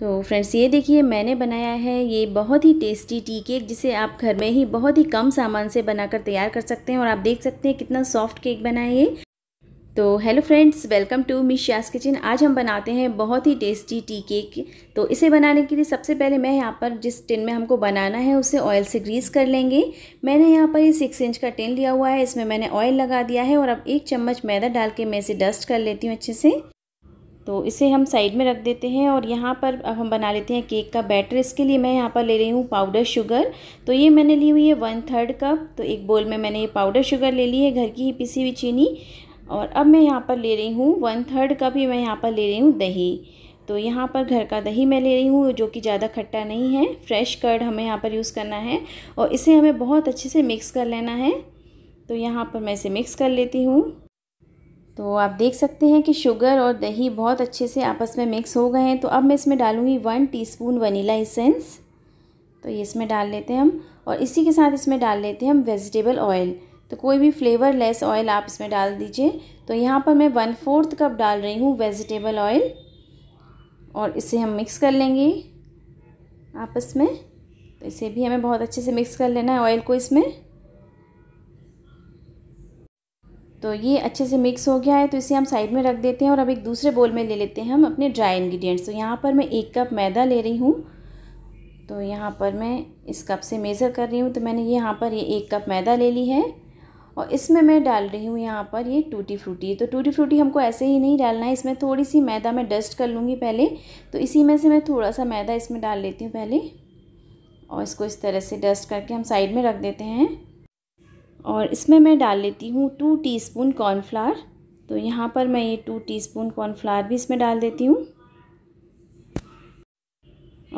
तो फ्रेंड्स ये देखिए मैंने बनाया है ये बहुत ही टेस्टी टी केक जिसे आप घर में ही बहुत ही कम सामान से बनाकर तैयार कर सकते हैं और आप देख सकते हैं कितना सॉफ्ट केक बना है ये तो hello friends welcome to Miss Shyas kitchen आज हम बनाते हैं बहुत ही टेस्टी टी केक तो इसे बनाने के लिए सबसे पहले मैं यहाँ पर जिस टिन में हमको बनाना है उसे ऑयल से ग्रीस कर लेंगे मैंने यहाँ पर ये सिक्स इंच का टिन लिया हुआ है इसमें मैंने ऑयल लगा दिया है और अब एक चम्मच मैदा डाल के मैं इसे डस्ट कर लेती हूँ अच्छे से तो इसे हम साइड में रख देते हैं और यहाँ पर अब हम बना लेते हैं केक का बैटर इसके लिए मैं यहाँ पर ले रही हूँ पाउडर शुगर तो ये मैंने ली हुई है वन थर्ड कप तो एक बोल में मैंने ये पाउडर शुगर ले ली है घर की ही पिसी हुई चीनी और अब मैं यहाँ पर ले रही हूँ वन थर्ड कप ही मैं यहाँ पर ले रही हूँ दही तो यहाँ पर घर का दही मैं ले रही हूँ जो कि ज़्यादा खट्टा नहीं है फ्रेश कर्ड हमें यहाँ पर यूज़ करना है और इसे हमें बहुत अच्छे से मिक्स कर लेना है तो यहाँ पर मैं इसे मिक्स कर लेती हूँ तो आप देख सकते हैं कि शुगर और दही बहुत अच्छे से आपस में मिक्स हो गए हैं तो अब मैं इसमें डालूँगी वन टीस्पून वनीला एसेंस तो ये इसमें डाल लेते हैं हम और इसी के साथ इसमें डाल लेते हैं हम वेजिटेबल ऑयल तो कोई भी फ्लेवर लेस ऑयल आप इसमें डाल दीजिए तो यहाँ पर मैं वन फोर्थ कप डाल रही हूँ वेजिटेबल ऑयल और इसे हम मिक्स कर लेंगे आपस में तो इसे भी हमें बहुत अच्छे से मिक्स कर लेना है ऑयल को इसमें तो ये अच्छे से मिक्स हो गया है तो इसे हम साइड में रख देते हैं और अब एक दूसरे बोल में ले लेते हैं हम अपने ड्राई इन्ग्रीडियंट्स तो यहाँ पर मैं एक कप मैदा ले रही हूँ तो यहाँ पर मैं इस कप से मेज़र कर रही हूँ तो मैंने यहाँ पर ये एक कप मैदा ले ली है और इसमें मैं डाल रही हूँ यहाँ पर ये टूटी फ्रूटी तो टूटी फ्रूटी हमको ऐसे ही नहीं डालना है इसमें थोड़ी सी मैदा मैं डस्ट कर लूँगी पहले तो इसी में से मैं थोड़ा सा मैदा इसमें डाल लेती हूँ पहले और इसको इस तरह से डस्ट करके हम साइड में रख देते हैं और इसमें मैं डाल लेती हूँ टू टीस्पून कॉर्नफ्लावर तो यहाँ पर मैं ये टू टीस्पून कॉर्नफ्लावर भी इसमें डाल देती हूँ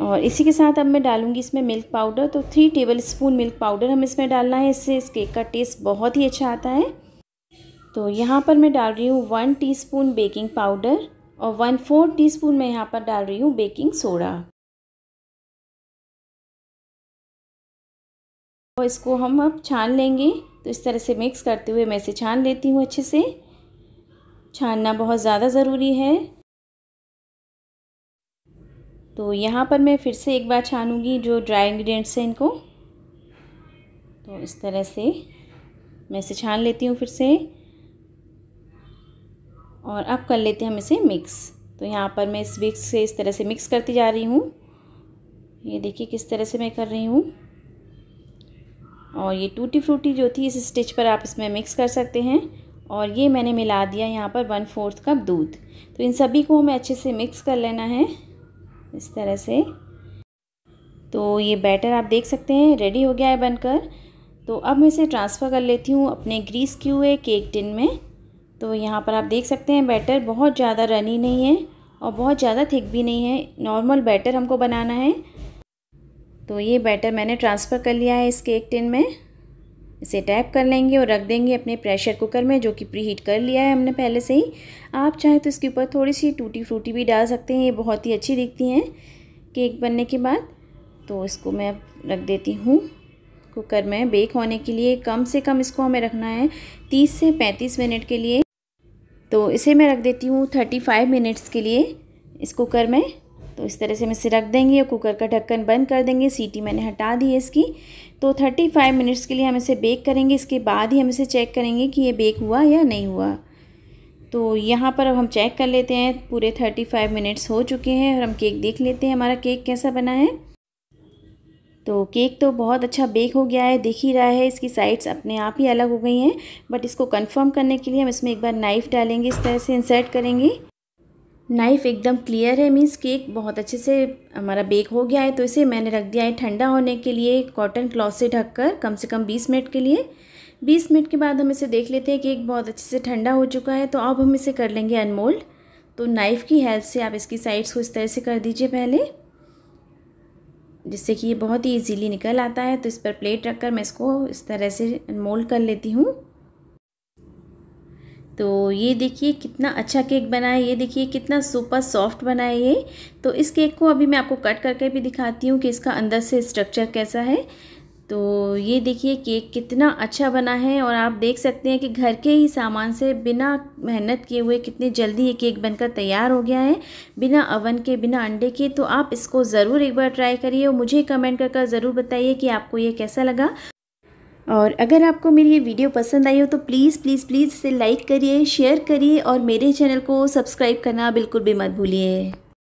और इसी के साथ अब मैं डालूँगी इसमें मिल्क पाउडर तो three tablespoon milk powder हम इसमें डालना है इससे इस केक का टेस्ट बहुत ही अच्छा आता है तो यहाँ पर मैं डाल रही हूँ वन स्पून बेकिंग पाउडर और वन फोर स्पून मैं यहाँ पर डाल रही हूँ बेकिंग सोडा और तो इसको हम अब छान लेंगे तो इस तरह से मिक्स करते हुए मैं इसे छान लेती हूँ अच्छे से छानना बहुत ज़्यादा ज़रूरी है तो यहाँ पर मैं फिर से एक बार छानूंगी जो ड्राई इंग्रेडिएंट्स हैं इनको तो इस तरह से मैं इसे छान लेती हूँ फिर से और अब कर लेते हैं हम इसे मिक्स तो यहाँ पर मैं इस विक्स से इस तरह से मिक्स करती जा रही हूँ ये देखिए किस तरह से मैं कर रही हूँ और ये टूटी फ्रूटी जो थी इस स्टिच पर आप इसमें मिक्स कर सकते हैं और ये मैंने मिला दिया यहाँ पर वन फोर्थ कप दूध तो इन सभी को हमें अच्छे से मिक्स कर लेना है इस तरह से तो ये बैटर आप देख सकते हैं रेडी हो गया है बनकर तो अब मैं इसे ट्रांसफ़र कर लेती हूँ अपने ग्रीस किए हुए केक टिन में तो यहाँ पर आप देख सकते हैं बैटर बहुत ज़्यादा रनी नहीं है और बहुत ज़्यादा थिक भी नहीं है नॉर्मल बैटर हमको बनाना है तो ये बैटर मैंने ट्रांसफ़र कर लिया है इस केक टिन में इसे टैप कर लेंगे और रख देंगे अपने प्रेशर कुकर में जो कि प्री हीट कर लिया है हमने पहले से ही आप चाहें तो इसके ऊपर थोड़ी सी टूटी फ्रूटी भी डाल सकते हैं ये बहुत ही अच्छी दिखती हैं केक बनने के बाद तो इसको मैं अब रख देती हूँ कुकर में बेक होने के लिए कम से कम इसको हमें रखना है तीस से पैंतीस मिनट के लिए तो इसे मैं रख देती हूँ थर्टी फाइव मिनट्स के लिए इस कुकर में तो इस तरह से हम इसे रख देंगे और कुकर का ढक्कन बंद कर देंगे सीटी मैंने हटा दी है इसकी तो 35 मिनट्स के लिए हम इसे बेक करेंगे इसके बाद ही हम इसे चेक करेंगे कि ये बेक हुआ या नहीं हुआ तो यहाँ पर अब हम चेक कर लेते हैं पूरे 35 मिनट्स हो चुके हैं और हम केक देख लेते हैं हमारा केक कैसा बना है तो केक तो बहुत अच्छा बेक हो गया है दिख ही रहा है इसकी साइड्स अपने आप ही अलग हो गई हैं बट इसको कंफर्म करने के लिए हम इसमें एक बार नाइफ़ डालेंगे इस तरह से इंसर्ट करेंगे नाइफ़ एकदम क्लियर है मीन्स केक बहुत अच्छे से हमारा बेक हो गया है तो इसे मैंने रख दिया है ठंडा होने के लिए कॉटन क्लॉथ से ढककर कम से कम 20 मिनट के लिए 20 मिनट के बाद हम इसे देख लेते हैं केक बहुत अच्छे से ठंडा हो चुका है तो अब हम इसे कर लेंगे अनमोल्ड तो नाइफ़ की हेल्प से आप इसकी साइड्स को इस तरह से कर दीजिए पहले जिससे कि ये बहुत ही ईजीली निकल आता है तो इस पर प्लेट कर मैं इसको इस तरह से अनमोल्ड कर लेती हूँ तो ये देखिए कितना अच्छा केक बना है ये देखिए कितना सुपर सॉफ्ट बना है ये तो इस केक को अभी मैं आपको कट करके भी दिखाती हूँ कि इसका अंदर से स्ट्रक्चर कैसा है तो ये देखिए केक कितना अच्छा बना है और आप देख सकते हैं कि घर के ही सामान से बिना मेहनत किए हुए कितने जल्दी ये केक बनकर तैयार हो गया है बिना अवन के बिना अंडे के तो आप इसको ज़रूर एक बार ट्राई करिए और मुझे कमेंट कर ज़रूर बताइए कि आपको ये कैसा लगा और अगर आपको मेरी ये वीडियो पसंद आई हो तो प्लीज़ प्लीज़ प्लीज़ इसे लाइक करिए शेयर करिए और मेरे चैनल को सब्सक्राइब करना बिल्कुल भी मत भूलिए